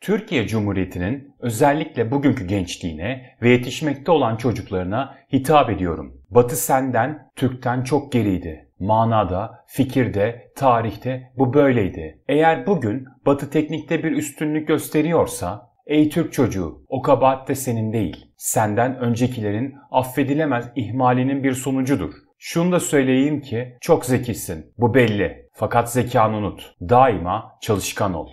Türkiye Cumhuriyeti'nin özellikle bugünkü gençliğine ve yetişmekte olan çocuklarına hitap ediyorum. Batı senden, Türk'ten çok geriydi. Manada, fikirde, tarihte bu böyleydi. Eğer bugün Batı teknikte bir üstünlük gösteriyorsa, ey Türk çocuğu o kabahat de senin değil. Senden öncekilerin affedilemez ihmalinin bir sonucudur. Şunu da söyleyeyim ki çok zekisin. Bu belli. Fakat zekanı unut. Daima çalışkan ol.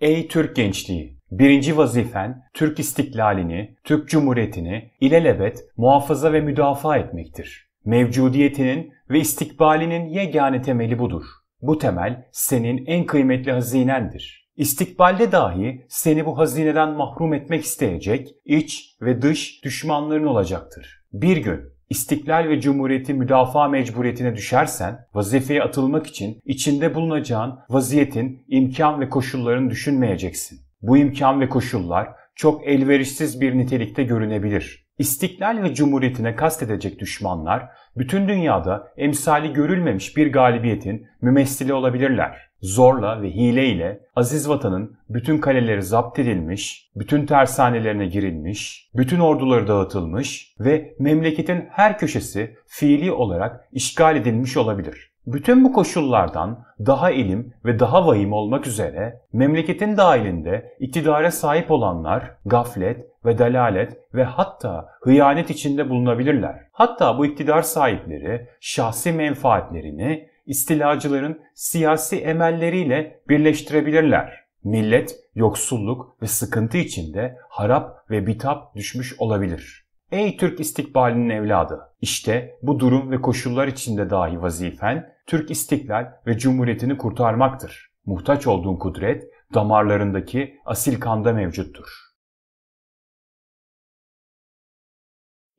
Ey Türk gençliği! Birinci vazifen Türk istiklalini, Türk Cumhuriyeti'ni ilelebet muhafaza ve müdafaa etmektir. Mevcudiyetinin ve istikbalinin yegane temeli budur. Bu temel senin en kıymetli hazinendir. İstikbalde dahi seni bu hazineden mahrum etmek isteyecek iç ve dış düşmanların olacaktır. Bir gün İstiklal ve cumhuriyeti müdafaa mecburiyetine düşersen vazifeye atılmak için içinde bulunacağın vaziyetin imkan ve koşullarını düşünmeyeceksin. Bu imkan ve koşullar çok elverişsiz bir nitelikte görünebilir. İstiklal ve cumhuriyetine kastedecek düşmanlar bütün dünyada emsali görülmemiş bir galibiyetin mümessili olabilirler zorla ve hileyle Aziz Vatan'ın bütün kaleleri zapt edilmiş, bütün tersanelerine girilmiş, bütün orduları dağıtılmış ve memleketin her köşesi fiili olarak işgal edilmiş olabilir. Bütün bu koşullardan daha ilim ve daha vahim olmak üzere memleketin dahilinde iktidara sahip olanlar gaflet ve delalet ve hatta hıyanet içinde bulunabilirler. Hatta bu iktidar sahipleri şahsi menfaatlerini istilacıların siyasi emelleriyle birleştirebilirler. Millet yoksulluk ve sıkıntı içinde harap ve bitap düşmüş olabilir. Ey Türk istikbalinin evladı! İşte bu durum ve koşullar içinde dahi vazifen Türk istiklal ve cumhuriyetini kurtarmaktır. Muhtaç olduğun kudret damarlarındaki asil kanda mevcuttur.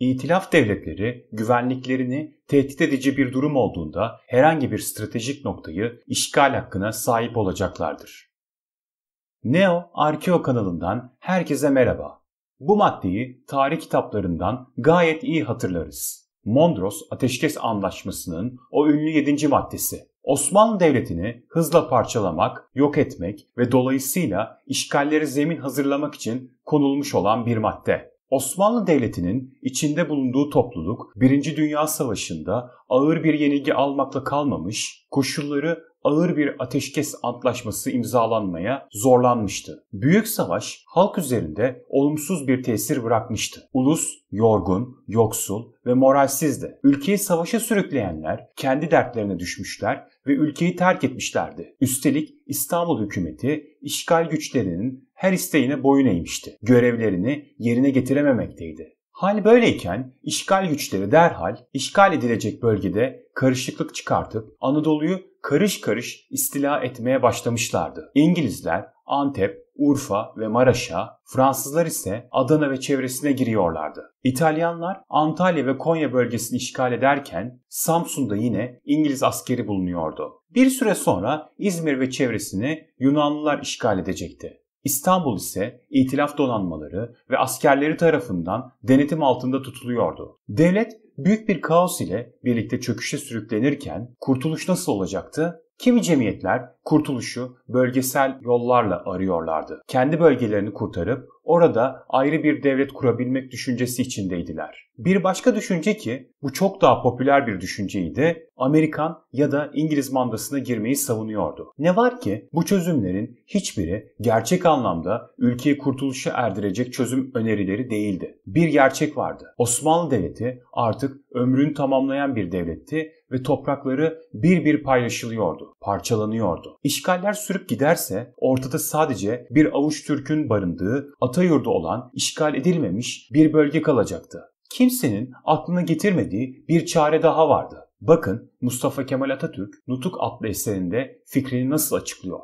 İtilaf devletleri güvenliklerini tehdit edici bir durum olduğunda herhangi bir stratejik noktayı işgal hakkına sahip olacaklardır. Neo Arkeo kanalından herkese merhaba. Bu maddeyi tarih kitaplarından gayet iyi hatırlarız. Mondros Ateşkes Anlaşması'nın o ünlü 7. maddesi. Osmanlı Devleti'ni hızla parçalamak, yok etmek ve dolayısıyla işgallere zemin hazırlamak için konulmuş olan bir madde. Osmanlı Devleti'nin içinde bulunduğu topluluk Birinci Dünya Savaşı'nda ağır bir yenilgi almakla kalmamış, koşulları ağır bir ateşkes antlaşması imzalanmaya zorlanmıştı. Büyük savaş halk üzerinde olumsuz bir tesir bırakmıştı. Ulus yorgun, yoksul ve moralsizdi. Ülkeyi savaşa sürükleyenler kendi dertlerine düşmüşler ve ülkeyi terk etmişlerdi. Üstelik İstanbul hükümeti işgal güçlerinin her isteğine boyun eğmişti. Görevlerini yerine getirememekteydi. Hal böyleyken işgal güçleri derhal işgal edilecek bölgede karışıklık çıkartıp Anadolu'yu karış karış istila etmeye başlamışlardı. İngilizler Antep, Urfa ve Maraş'a, Fransızlar ise Adana ve çevresine giriyorlardı. İtalyanlar Antalya ve Konya bölgesini işgal ederken Samsun'da yine İngiliz askeri bulunuyordu. Bir süre sonra İzmir ve çevresini Yunanlılar işgal edecekti. İstanbul ise itilaf donanmaları ve askerleri tarafından denetim altında tutuluyordu. Devlet büyük bir kaos ile birlikte çöküşe sürüklenirken kurtuluş nasıl olacaktı? Kimi cemiyetler kurtuluşu bölgesel yollarla arıyorlardı. Kendi bölgelerini kurtarıp orada ayrı bir devlet kurabilmek düşüncesi içindeydiler. Bir başka düşünce ki bu çok daha popüler bir düşünceydi, Amerikan ya da İngiliz mandasına girmeyi savunuyordu. Ne var ki bu çözümlerin hiçbiri gerçek anlamda ülkeyi kurtuluşa erdirecek çözüm önerileri değildi. Bir gerçek vardı. Osmanlı Devleti artık ömrünü tamamlayan bir devletti ve toprakları bir bir paylaşılıyordu parçalanıyordu. İşgaller sürüp giderse ortada sadece bir avuç Türk'ün barındığı Atayurdu olan işgal edilmemiş bir bölge kalacaktı. Kimsenin aklına getirmediği bir çare daha vardı. Bakın Mustafa Kemal Atatürk Nutuk adlı eserinde fikrini nasıl açıklıyor.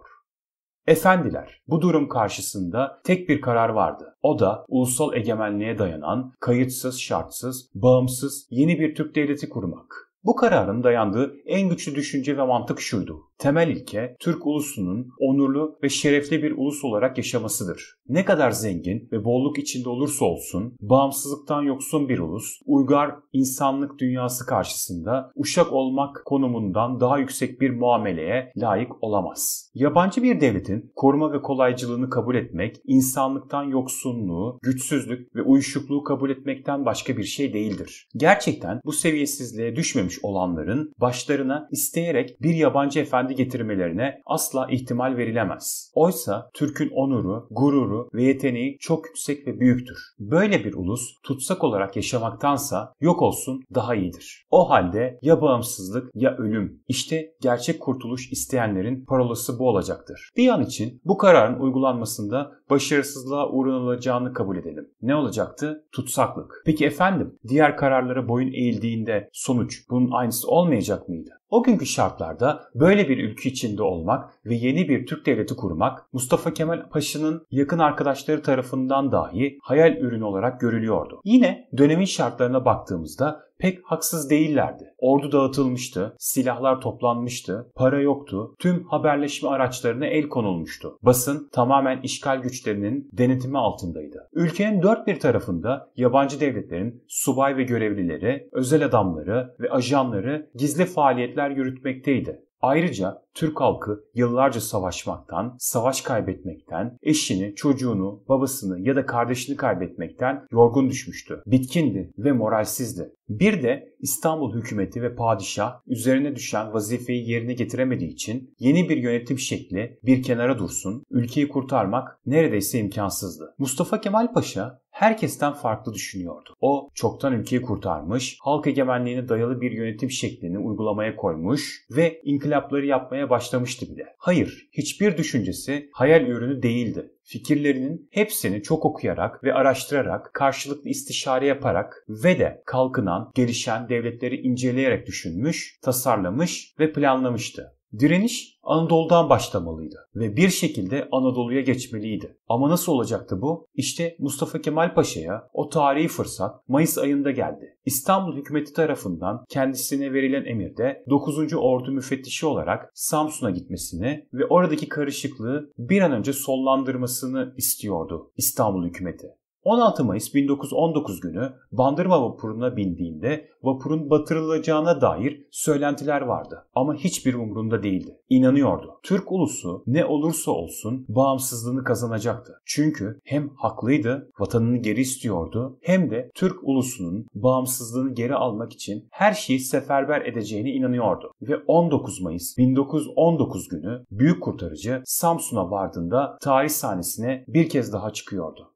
Efendiler, bu durum karşısında tek bir karar vardı. O da ulusal egemenliğe dayanan, kayıtsız, şartsız, bağımsız yeni bir Türk devleti kurmak. Bu kararın dayandığı en güçlü düşünce ve mantık şuydu temel ilke Türk ulusunun onurlu ve şerefli bir ulus olarak yaşamasıdır. Ne kadar zengin ve bolluk içinde olursa olsun bağımsızlıktan yoksun bir ulus, uygar insanlık dünyası karşısında uşak olmak konumundan daha yüksek bir muameleye layık olamaz. Yabancı bir devletin koruma ve kolaycılığını kabul etmek, insanlıktan yoksunluğu, güçsüzlük ve uyuşukluğu kabul etmekten başka bir şey değildir. Gerçekten bu seviyesizliğe düşmemiş olanların başlarına isteyerek bir yabancı efendi hale getirmelerine asla ihtimal verilemez. Oysa Türk'ün onuru, gururu ve yeteneği çok yüksek ve büyüktür. Böyle bir ulus tutsak olarak yaşamaktansa yok olsun daha iyidir. O halde ya bağımsızlık ya ölüm. İşte gerçek kurtuluş isteyenlerin parolası bu olacaktır. Bir an için bu kararın uygulanmasında başarısızlığa uğranılacağını kabul edelim. Ne olacaktı? Tutsaklık. Peki efendim diğer kararlara boyun eğildiğinde sonuç bunun aynısı olmayacak mıydı? O günkü şartlarda böyle bir ülke içinde olmak ve yeni bir Türk devleti kurmak Mustafa Kemal Paşa'nın yakın arkadaşları tarafından dahi hayal ürünü olarak görülüyordu. Yine dönemin şartlarına baktığımızda pek haksız değillerdi. Ordu dağıtılmıştı, silahlar toplanmıştı, para yoktu, tüm haberleşme araçlarına el konulmuştu. Basın tamamen işgal güçlerinin denetimi altındaydı. Ülkenin dört bir tarafında yabancı devletlerin subay ve görevlileri, özel adamları ve ajanları gizli faaliyetler yürütmekteydi. Ayrıca Türk halkı yıllarca savaşmaktan, savaş kaybetmekten, eşini, çocuğunu, babasını ya da kardeşini kaybetmekten yorgun düşmüştü. Bitkindi ve moralsizdi. Bir de İstanbul hükümeti ve padişah üzerine düşen vazifeyi yerine getiremediği için yeni bir yönetim şekli bir kenara dursun, ülkeyi kurtarmak neredeyse imkansızdı. Mustafa Kemal Paşa herkesten farklı düşünüyordu. O çoktan ülkeyi kurtarmış, halk egemenliğine dayalı bir yönetim şeklini uygulamaya koymuş ve inkılapları yapmaya başlamıştı bile. Hayır, hiçbir düşüncesi hayal ürünü değildi. Fikirlerinin hepsini çok okuyarak ve araştırarak, karşılıklı istişare yaparak ve de kalkınan, gelişen devletleri inceleyerek düşünmüş, tasarlamış ve planlamıştı. Direniş Anadolu'dan başlamalıydı ve bir şekilde Anadolu'ya geçmeliydi. Ama nasıl olacaktı bu? İşte Mustafa Kemal Paşa'ya o tarihi fırsat Mayıs ayında geldi. İstanbul hükümeti tarafından kendisine verilen emirde 9. Ordu müfettişi olarak Samsun'a gitmesini ve oradaki karışıklığı bir an önce sollandırmasını istiyordu İstanbul hükümeti. 16 Mayıs 1919 günü Bandırma vapuruna bindiğinde vapurun batırılacağına dair söylentiler vardı ama hiçbir umrunda değildi. İnanıyordu. Türk ulusu ne olursa olsun bağımsızlığını kazanacaktı. Çünkü hem haklıydı, vatanını geri istiyordu hem de Türk ulusunun bağımsızlığını geri almak için her şeyi seferber edeceğine inanıyordu. Ve 19 Mayıs 1919 günü Büyük Kurtarıcı Samsun'a vardığında tarih sahnesine bir kez daha çıkıyordu.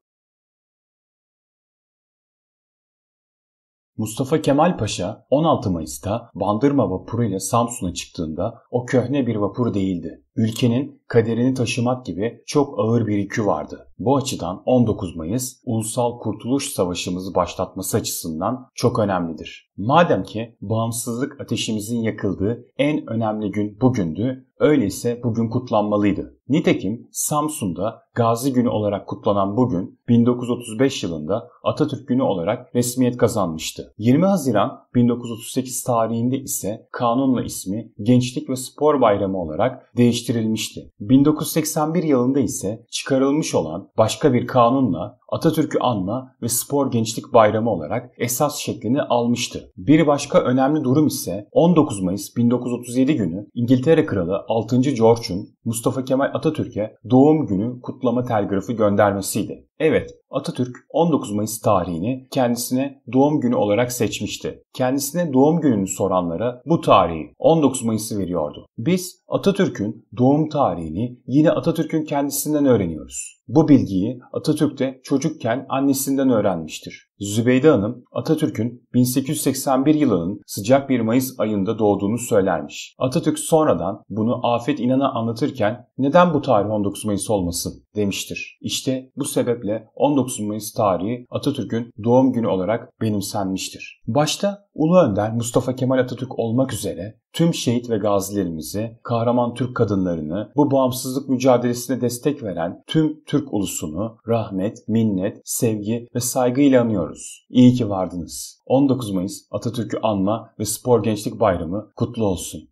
Mustafa Kemal Paşa 16 Mayıs'ta Bandırma vapuruyla Samsun'a çıktığında o köhne bir vapur değildi ülkenin kaderini taşımak gibi çok ağır bir yükü vardı. Bu açıdan 19 Mayıs ulusal kurtuluş savaşımızı başlatması açısından çok önemlidir. Madem ki bağımsızlık ateşimizin yakıldığı en önemli gün bugündü, öyleyse bugün kutlanmalıydı. Nitekim Samsun'da Gazi Günü olarak kutlanan bugün 1935 yılında Atatürk Günü olarak resmiyet kazanmıştı. 20 Haziran 1938 tarihinde ise kanunla ismi Gençlik ve Spor Bayramı olarak değiştirilmişti değiştirilmişti. 1981 yılında ise çıkarılmış olan başka bir kanunla Atatürk'ü anma ve spor gençlik bayramı olarak esas şeklini almıştı. Bir başka önemli durum ise 19 Mayıs 1937 günü İngiltere Kralı 6. George'un Mustafa Kemal Atatürk'e doğum günü kutlama telgrafı göndermesiydi. Evet, Atatürk 19 Mayıs tarihini kendisine doğum günü olarak seçmişti. Kendisine doğum gününü soranlara bu tarihi 19 Mayıs'ı veriyordu. Biz Atatürk'ün doğum tarihini yine Atatürk'ün kendisinden öğreniyoruz. Bu bilgiyi Atatürk de çocukken annesinden öğrenmiştir. Zübeyde Hanım, Atatürk'ün 1881 yılının sıcak bir Mayıs ayında doğduğunu söylermiş. Atatürk sonradan bunu Afet İnan'a anlatırken neden bu tarih 19 Mayıs olmasın demiştir. İşte bu sebeple 19 Mayıs tarihi Atatürk'ün doğum günü olarak benimsenmiştir. Başta Ulu Önder Mustafa Kemal Atatürk olmak üzere tüm şehit ve gazilerimizi, kahraman Türk kadınlarını, bu bağımsızlık mücadelesine destek veren tüm Türk ulusunu rahmet, minnet, sevgi ve saygıyla anıyorum ediyoruz. İyi ki vardınız. 19 Mayıs Atatürk'ü anma ve Spor Gençlik Bayramı kutlu olsun.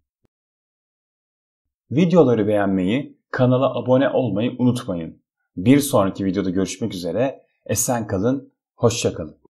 Videoları beğenmeyi, kanala abone olmayı unutmayın. Bir sonraki videoda görüşmek üzere. Esen kalın, hoşça kalın.